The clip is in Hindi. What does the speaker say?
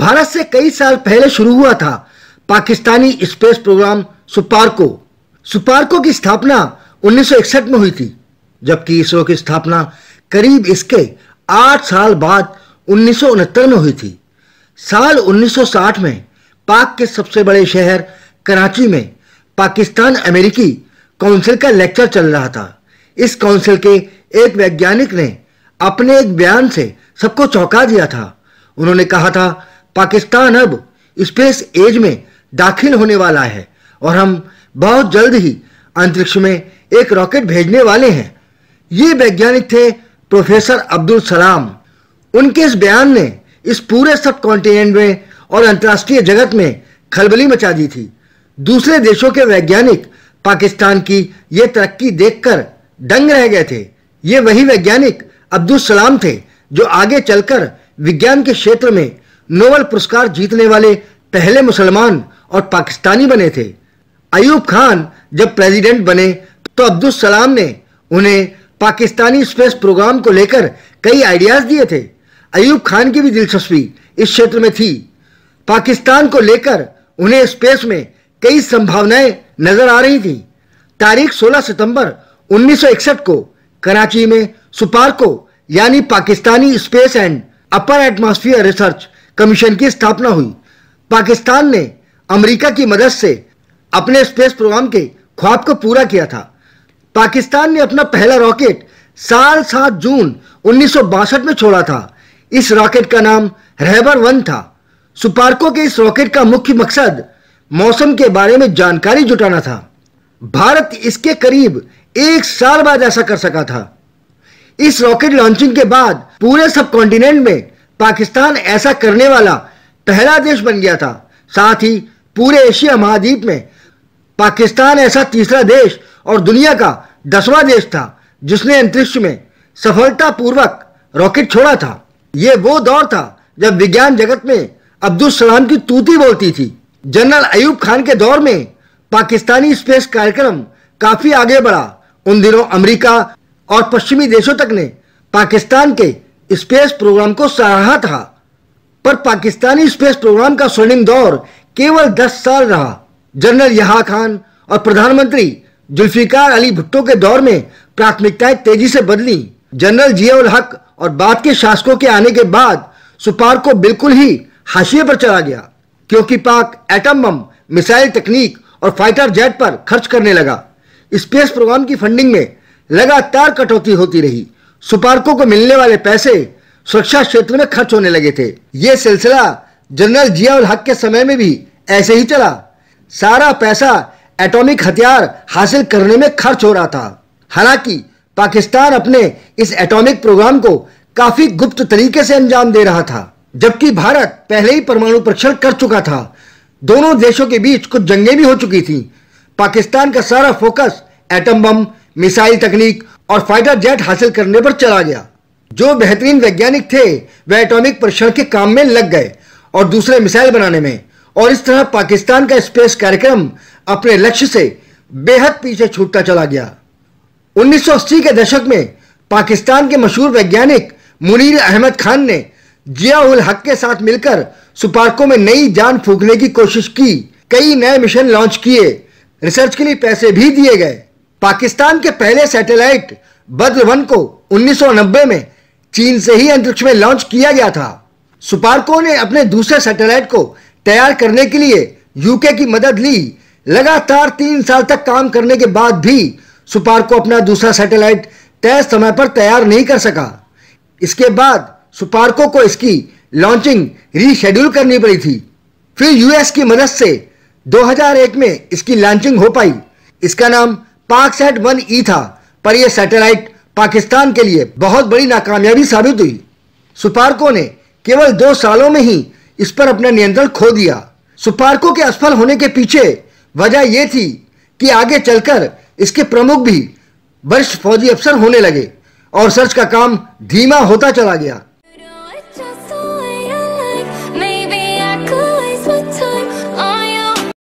भारत से कई साल पहले शुरू हुआ था पाकिस्तानी स्पेस प्रोग्राम सुपार्को सुपार्को की स्थापना 1961 में हुई थी जबकि इसरो की स्थापना करीब इसके आठ साल बाद उन्नीस में हुई थी साल 1960 में पाक के सबसे बड़े शहर कराची में पाकिस्तान अमेरिकी काउंसिल का लेक्चर चल रहा था इस काउंसिल के एक वैज्ञानिक ने अपने एक बयान से सबको चौंका दिया था उन्होंने कहा था पाकिस्तान अब स्पेस एज में दाखिल होने वाला है और हम बहुत जल्द ही अंतरिक्ष में एक रॉकेट भेजने वाले हैं ये वैज्ञानिक थे प्रोफेसर अब्दुल सलाम उनके इस बयान ने इस पूरे सब कॉन्टिनेंट में और अंतर्राष्ट्रीय जगत में खलबली मचा दी थी दूसरे देशों के वैज्ञानिक पाकिस्तान की ये तरक्की देखकर दंग रह गए थे ये वही वैज्ञानिक अब्दुल सलाम थे जो आगे चलकर विज्ञान के क्षेत्र में नोबल पुरस्कार जीतने वाले पहले मुसलमान और पाकिस्तानी बने थे अयूब खान जब प्रेसिडेंट बने तो अब्दुल सलाम ने उन्हें पाकिस्तानी स्पेस प्रोग्राम को लेकर कई आइडियाज दिए थे अयूब खान की भी दिलचस्पी इस क्षेत्र में थी पाकिस्तान को लेकर उन्हें स्पेस में कई संभावनाएं नजर आ रही थी तारीख 16 सितंबर 1961 को कराची में सुपार्को यानी Pakistani space and upper atmosphere research commission की स्थापना हुई पाकिस्तान ने अमेरिका की मदद से अपने स्पेस प्रोग्राम के ख्वाब को पूरा किया था पाकिस्तान ने अपना पहला रॉकेट साल सात जून उन्नीस में छोड़ा था इस रॉकेट का नाम रहबर वन था सुपार्को के इस रॉकेट का मुख्य मकसद मौसम के बारे में जानकारी जुटाना था भारत इसके करीब एक साल बाद ऐसा कर सका था इस रॉकेट लॉन्चिंग के बाद पूरे सब कॉन्टिनेंट में पाकिस्तान ऐसा करने वाला पहला देश बन गया था साथ ही पूरे एशिया महाद्वीप में पाकिस्तान ऐसा तीसरा देश और दुनिया का दसवां देश था जिसने अंतरिक्ष में सफलतापूर्वक रॉकेट छोड़ा था यह वो दौर था जब विज्ञान जगत में अब्दुल सलाम की तूती बोलती थी जनरल अयूब खान के दौर में पाकिस्तानी स्पेस कार्यक्रम काफी आगे बढ़ा उन दिनों अमेरिका और पश्चिमी देशों तक ने पाकिस्तान के स्पेस प्रोग्राम को सराहा था पर पाकिस्तानी स्पेस प्रोग्राम का स्वर्णिम दौर केवल 10 साल रहा जनरल यहा खान और प्रधानमंत्री जुल्फिकार अली भुट्टो के दौर में प्राथमिकताएं तेजी से बदली जनरल जियाउल हक और बाद के शासकों के आने के बाद सुपार को बिल्कुल ही हाशिए पर चला गया क्योंकि पाक एटम बम मिसाइल तकनीक और फाइटर जेट पर खर्च करने लगा स्पेस प्रोग्राम की फंडिंग में लगातार कटौती होती रही सुपारको को मिलने वाले पैसे सुरक्षा क्षेत्र में खर्च होने लगे थे ये सिलसिला जनरल जिया उल हक के समय में भी ऐसे ही चला सारा पैसा एटॉमिक हथियार हासिल करने में खर्च हो रहा था हालांकि पाकिस्तान अपने इस एटॉमिक प्रोग्राम को काफी गुप्त तरीके से अंजाम दे रहा था जबकि भारत पहले ही परमाणु परीक्षण कर चुका था दोनों देशों के बीच कुछ जंगें भी हो चुकी थीं पाकिस्तान का सारा फोकस एटम बम मिसाइल तकनीक और फाइटर जेट हासिल करने पर चला गया जो बेहतरीन वैज्ञानिक थे वे एटॉमिक परीक्षण के काम में लग गए और दूसरे मिसाइल बनाने में और इस तरह पाकिस्तान का स्पेस कार्यक्रम अपने लक्ष्य से बेहद पीछे छूटता चला गया 1980 के दशक में पाकिस्तान के मशहूर वैज्ञानिक मुनीर अहमद खान ने जिया उल हक के साथ मिलकर सुपार्को में नई जान फूकने की कोशिश की कई नए मिशन लॉन्च किए रिसर्च के लिए पैसे भी दिए गए पाकिस्तान के पहले सैटेलाइट बद्र वन को उन्नीस में चीन से ही अंतरिक्ष में लॉन्च किया गया था सुपार्को ने अपने दूसरे सैटेलाइट को तैयार करने के लिए यूके की मदद ली लगातार तीन साल तक काम करने के बाद भी सुपार्को अपना दूसरा सैटेलाइट तय समय पर तैयार नहीं कर सका इसके बाद सुपार्को को इसकी लॉन्चिंग रीशेड्यूल करनी पड़ी थी फिर यूएस की मदद से 2001 में इसकी लॉन्चिंग हो पाई इसका नाम सेट वन ई था पर यह सैटेलाइट पाकिस्तान के लिए बहुत बड़ी नाकामयाबी साबित हुई सुपार्को ने केवल दो सालों में ही इस पर अपना नियंत्रण खो दिया सुपार्को के असफल होने के पीछे वजह यह थी कि आगे चलकर इसके प्रमुख भी वरिष्ठ फौजी अफसर होने लगे और सर्च का काम धीमा होता चला गया